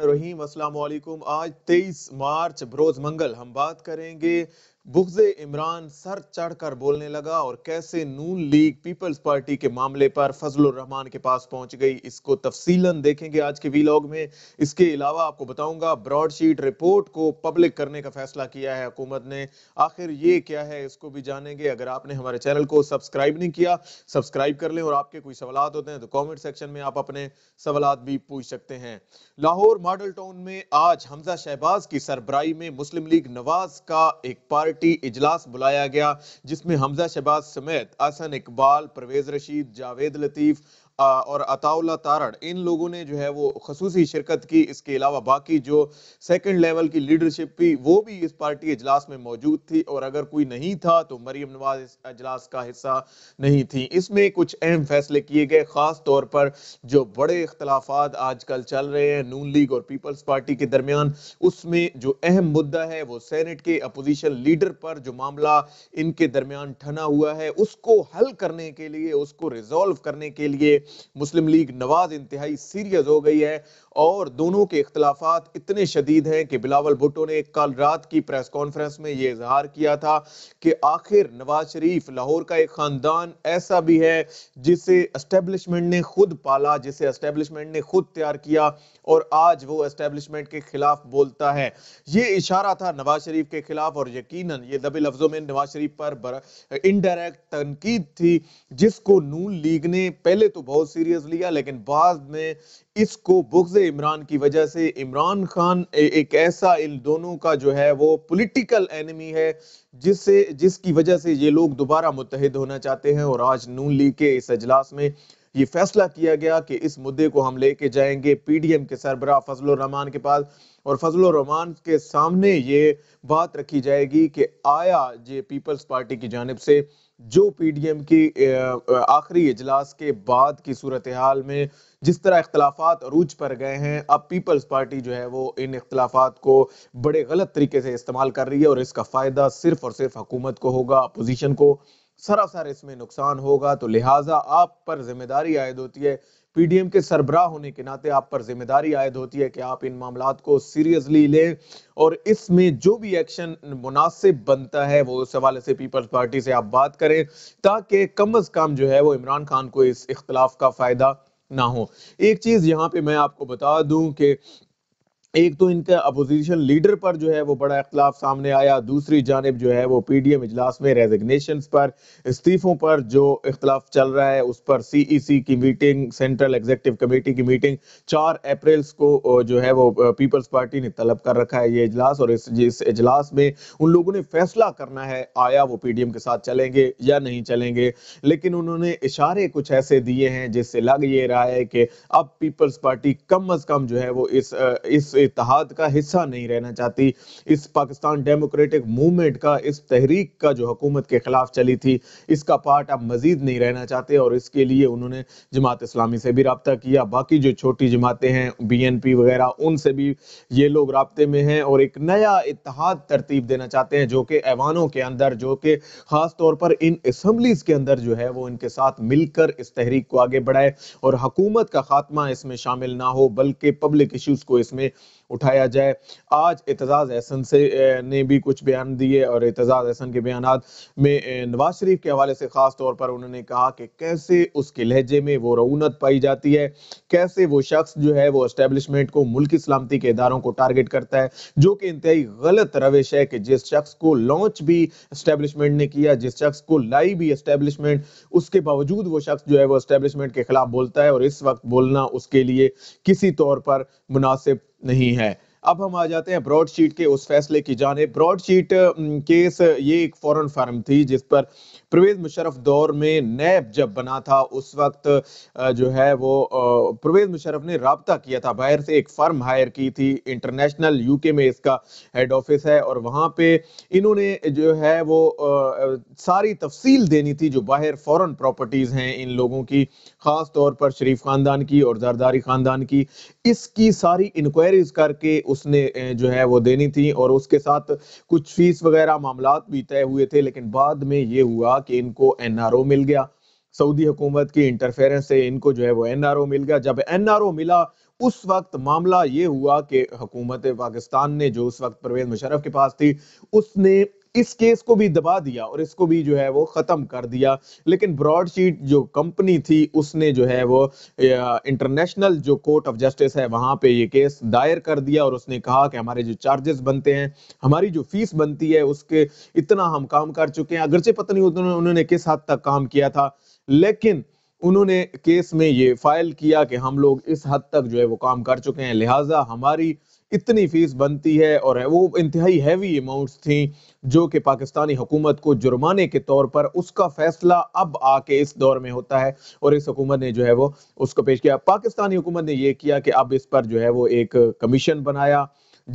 रहीम अस्सलाम वालेकुम आज 23 मार्च बरोज मंगल हम बात करेंगे बुगज इमरान सर चढ़कर बोलने लगा और कैसे नून लीग पीपल्स पार्टी के मामले पर फजल रहमान के पास पहुंच गई इसको तफसीलन देखेंगे आज के वीलॉग में इसके अलावा आपको बताऊंगा ब्रॉडशीट रिपोर्ट को पब्लिक करने का फैसला किया है हुकूमत ने आखिर ये क्या है इसको भी जानेंगे अगर आपने हमारे चैनल को सब्सक्राइब नहीं किया सब्सक्राइब कर लें और आपके कोई सवाल होते हैं तो कॉमेंट सेक्शन में आप अपने सवाल भी पूछ सकते हैं लाहौर मॉडल टाउन में आज हमजा शहबाज की सरबराई में मुस्लिम लीग नवाज का एक पार्टी कमेटी इजलास बुलाया गया जिसमें हमजा शहबाज समेत असन इकबाल परवेज रशीद जावेद लतीफ़ और अताउल्ला तारण इन लोगों ने जो है वो खसूसी शिरकत की इसके अलावा बाकी जो सेकंड लेवल की लीडरशिप थी वो भी इस पार्टी इजलास में मौजूद थी और अगर कोई नहीं था तो मरीम नवाज इस अजलास का हिस्सा नहीं थी इसमें कुछ अहम फैसले किए गए खास तौर पर जो बड़े आज आजकल चल रहे हैं नून लीग और पीपल्स पार्टी के दरमियान उसमें जो अहम मुद्दा है वो सैनेट के अपोजिशन लीडर पर जो मामला इनके दरमियान ठना हुआ है उसको हल करने के लिए उसको रिजोल्व करने के लिए मुस्लिम लीग नवाज इंतहाई सीरियस हो गई है और दोनों के इख्तलाफात इतने शदीद हैं कि बिलावल भुट्टो ने कल रात की प्रेस कॉन्फ्रेंस में ये इजहार किया था कि आखिर नवाज शरीफ लाहौर का एक ख़ानदान ऐसा भी है जिसे एस्टेब्लिशमेंट ने खुद पाला जिसे एस्टेब्लिशमेंट ने खुद तैयार किया और आज वो एस्टेब्लिशमेंट के खिलाफ बोलता है ये इशारा था नवाज शरीफ के खिलाफ और यकीन ये दबे लफ्जों में नवाज शरीफ पर इनडायरेक्ट तनकीद थी जिसको नून लीग ने पहले तो बहुत बहुत सीरियस लिया लेकिन बाद में इसको बुग्ज इमरान की वजह से इमरान खान एक ऐसा इन दोनों का जो है वो पॉलिटिकल एनिमी है जिससे जिसकी वजह से ये लोग दोबारा मुतहद होना चाहते हैं और आज नून लीग के इस अजलास में ये फैसला किया गया कि इस मुद्दे को हम लेके जाएंगे पीडीएम के सरबरा फजल रहमान के पास और फजल रहमान के सामने ये बात रखी जाएगी कि आया ये पीपल्स पार्टी की जानब से जो पीडीएम की आखिरी इजलास के बाद की सूरत हाल में जिस तरह इख्तलाफा अरूज पर गए हैं अब पीपल्स पार्टी जो है वो इन इख्तलाफा को बड़े गलत तरीके से इस्तेमाल कर रही है और इसका फ़ायदा सिर्फ और सिर्फ हुकूमत को होगा अपोजिशन को सरासर इसमें नुकसान होगा तो लिहाजा आप पर जिम्मेदारी आयद होती है पीडीएम के सरबराह होने के नाते आप पर जिम्मेदारी आयद होती है कि आप इन मामला को सीरियसली लें और इसमें जो भी एक्शन मुनासिब बनता है वो उस हवाले से पीपल्स पार्टी से आप बात करें ताकि कम अज कम जो है वो इमरान खान को इस इख्तलाफ का फायदा ना हो एक चीज यहाँ पे मैं आपको बता दूं कि एक तो इनका अपोजिशन लीडर पर जो है वो बड़ा इख्तलाफ सामने आया दूसरी जानब जो है वो पी डी एम इजलास में रेजिग्नेशन पर इस्तीफ़ों पर जो इख्तलाफ चल रहा है उस पर सी ई सी की मीटिंग सेंट्रल एग्जेक्टिव कमेटी की मीटिंग चार अप्रैल को जो है वो पीपल्स पार्टी ने तलब कर रखा है ये इजलास और इस इस इजलास में उन लोगों ने फैसला करना है आया वो पी डी एम के साथ चलेंगे या नहीं चलेंगे लेकिन उन्होंने इशारे कुछ ऐसे दिए हैं जिससे लग ये रहा है कि अब पीपल्स पार्टी कम अज़ कम जो है वो इस इतिहाद का हिस्सा नहीं रहना चाहती इस पाकिस्तान डेमोक्रेटिक मूवमेंट का इस तहरीक का जो हुकूमत के खिलाफ चली थी इसका पार्ट अब मजीद नहीं रहना चाहते और इसके लिए उन्होंने जमात इस्लामी से भी रबता किया बाकी जो छोटी जमातें हैं पी वगैरह उनसे भी ये लोग रबते में हैं और एक नया इतिहाद तरतीब देना चाहते हैं जो कि ऐवानों के अंदर जो कि खास तौर पर इन असम्बलीज के अंदर जो है वो इनके साथ मिलकर इस तहरीक को आगे बढ़ाए और हकूमत का खात्मा इसमें शामिल ना हो बल्कि पब्लिक इश्यूज को इसमें उठाया जाए आज एतजाज़ एहसन से ने भी कुछ बयान दिए और एतजाज़ एहसन के बयान में नवाज शरीफ के हवाले से ख़ास तौर पर उन्होंने कहा कि कैसे उसके लहजे में वो रौनत पाई जाती है कैसे वो शख्स जो है वो इस्टेबलिशमेंट को मुल्की सलामती के इदारों को टारगेट करता है जो कि इंतहाई गलत रविश है कि जिस शख्स को लॉन्च भी इस्टेबलिशमेंट ने किया जिस शख्स को लाई भी इस्टेबलिशमेंट उसके बावजूद वो शख्स जो है वो इस्टेबलिशमेंट के खिलाफ बोलता है और इस वक्त बोलना उसके लिए किसी तौर पर मुनासिब नहीं है अब हम आ जाते हैं ब्रॉडशीट के उस फैसले की जाने ब्रॉडशीट केस ये एक फॉरन फर्म थी जिस पर प्रवेज मुशरफ दौर में नैब जब बना था उस वक्त जो है वो परवेज मुशरफ ने रबता किया था बाहर से एक फर्म हायर की थी इंटरनेशनल यूके में इसका हेड ऑफिस है और वहाँ पे इन्होंने जो है वो सारी तफसील देनी थी जो बाहर फॉरेन प्रॉपर्टीज़ हैं इन लोगों की ख़ास तौर पर शरीफ ख़ानदान की और जरदारी ख़ानदान की इसकी सारी इंक्वायरीज करके उसने जो है वो देनी थी और उसके साथ कुछ फीस वगैरह मामला भी तय हुए थे लेकिन बाद में ये हुआ कि इनको एनआरओ मिल गया सऊदी हुकूमत की इंटरफेरेंस से इनको जो है वो एनआरओ मिल गया जब एनआरओ मिला उस वक्त मामला ये हुआ कि हुकूमत पाकिस्तान ने जो उस वक्त परवेज मुशरफ के पास थी उसने इस केस को भी दबा दिया और इसको भी जो है वो ख़त्म कर दिया लेकिन ब्रॉडशीट जो कंपनी थी उसने जो है वो इंटरनेशनल जो कोर्ट ऑफ जस्टिस है वहां पे ये केस दायर कर दिया और उसने कहा कि हमारे जो चार्जेस बनते हैं हमारी जो फीस बनती है उसके इतना हम काम कर चुके हैं अगरचे पता नहीं उन्होंने किस हद तक काम किया था लेकिन उन्होंने केस में ये फाइल किया कि हम लोग इस हद तक जो है वो काम कर चुके हैं लिहाजा हमारी इतनी फीस बनती है और है वो इंतहाई हैवी अमाउंट्स थी जो कि पाकिस्तानी हुकूमत को जुर्माने के तौर पर उसका फैसला अब आके इस दौर में होता है और इस हुकूमत ने जो है वो उसको पेश किया पाकिस्तानी हुकूमत ने ये किया कि अब इस पर जो है वो एक कमीशन बनाया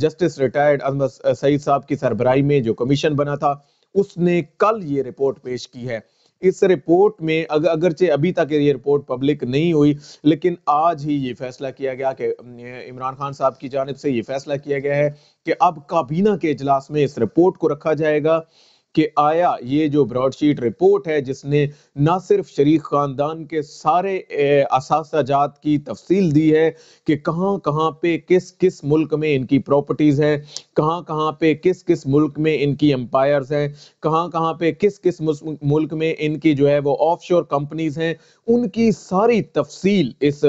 जस्टिस रिटायर्ड अजम सईद साहब की सरबराही में जो कमीशन बना था उसने कल ये रिपोर्ट पेश की है इस रिपोर्ट में अगर अगरचे अभी तक ये रिपोर्ट पब्लिक नहीं हुई लेकिन आज ही ये फैसला किया गया कि इमरान खान साहब की जानब से ये फैसला किया गया है कि अब काबीना के इजलास में इस रिपोर्ट को रखा जाएगा कि आया ये जो ब्रॉडशीट रिपोर्ट है जिसने ना सिर्फ शरीक ख़ानदान के सारे असाजात की तफसील दी है कि कहाँ कहाँ पे किस किस मुल्क में इनकी प्रॉपर्टीज़ हैं कहाँ कहाँ पे किस किस मुल्क में इनकी एम्पायर्स हैं कहाँ कहाँ पे किस किस मुल्क में इनकी जो है वो ऑफ कंपनीज हैं उनकी सारी तफसील इस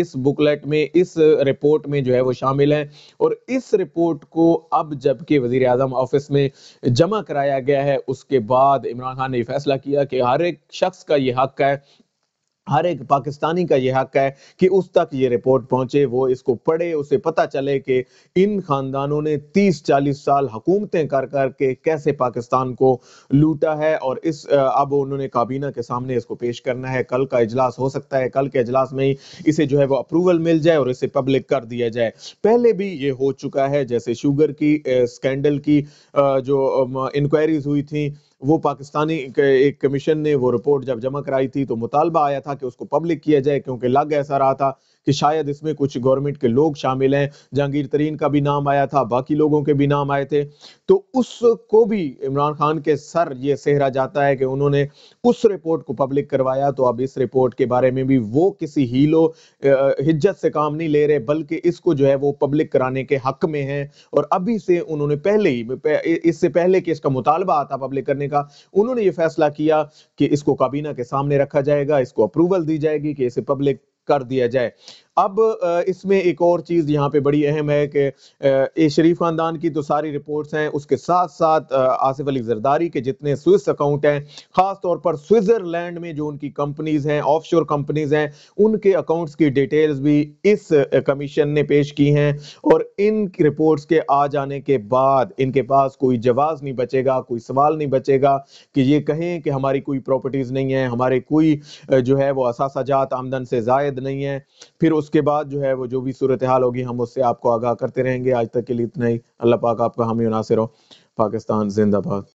इस बुकलेट में इस रिपोर्ट में जो है वो शामिल है और इस रिपोर्ट को अब जबकि वजीर अजम ऑफिस में जमा कराया गया है है उसके बाद इमरान खान ने फैसला किया कि हर एक शख्स का ये हक है हर एक पाकिस्तानी का ये हक है कि उस तक ये रिपोर्ट पहुंचे वो इसको पढ़े उसे पता चले कि इन खानदानों ने 30-40 साल हुकूमतें कर कर के कैसे पाकिस्तान को लूटा है और इस अब उन्होंने काबीना के सामने इसको पेश करना है कल का इजलास हो सकता है कल के इजलास में ही इसे जो है वो अप्रूवल मिल जाए और इसे पब्लिक कर दिया जाए पहले भी ये हो चुका है जैसे शुगर की स्कैंडल की जो इंक्वायरीज हुई थी वो पाकिस्तानी एक कमीशन ने वो रिपोर्ट जब जमा कराई थी तो मुतालबा आया था कि उसको पब्लिक किया जाए क्योंकि लग ऐसा रहा था कि शायद इसमें कुछ गवर्नमेंट के लोग शामिल हैं जहांगीर तरीन का भी नाम आया था बाकी लोगों के भी नाम आए थे तो उसको भी इमरान खान के सर ये सेहरा जाता है कि उन्होंने उस रिपोर्ट को पब्लिक करवाया तो अब इस रिपोर्ट के बारे में भी वो किसी हीलो हिज्जत से काम नहीं ले रहे बल्कि इसको जो है वो पब्लिक कराने के हक में है और अभी से उन्होंने पहले ही इससे पहले कि इसका मुतालबा आता पब्लिक करने का उन्होंने ये फैसला किया कि इसको काबीना के सामने रखा जाएगा इसको अप्रूवल दी जाएगी कि इसे पब्लिक कर दिया जाए अब इसमें एक और चीज़ यहाँ पे बड़ी अहम है कि ए शरीफ ख़ानदान की तो सारी रिपोर्ट्स हैं उसके साथ साथ आसिफ अली जरदारी के जितने स्विस अकाउंट हैं ख़ास तौर पर स्विट्ज़रलैंड में जो उनकी कंपनीज़ हैं ऑफ कंपनीज़ हैं उनके अकाउंट्स की डिटेल्स भी इस कमीशन ने पेश की हैं और इन रिपोर्ट्स के आ जाने के बाद इनके पास कोई जवाब नहीं बचेगा कोई सवाल नहीं बचेगा कि ये कहें कि हमारी कोई प्रॉपर्टीज़ नहीं है हमारे कोई जो है वो असाजात आमदन से जायद नहीं है फिर उसके बाद जो है वो जो भी सूरत हाल होगी हम उससे आपको आगाह करते रहेंगे आज तक के लिए इतना ही अल्लाह पाक आपका हमें नासिर हो पाकिस्तान जिंदाबाद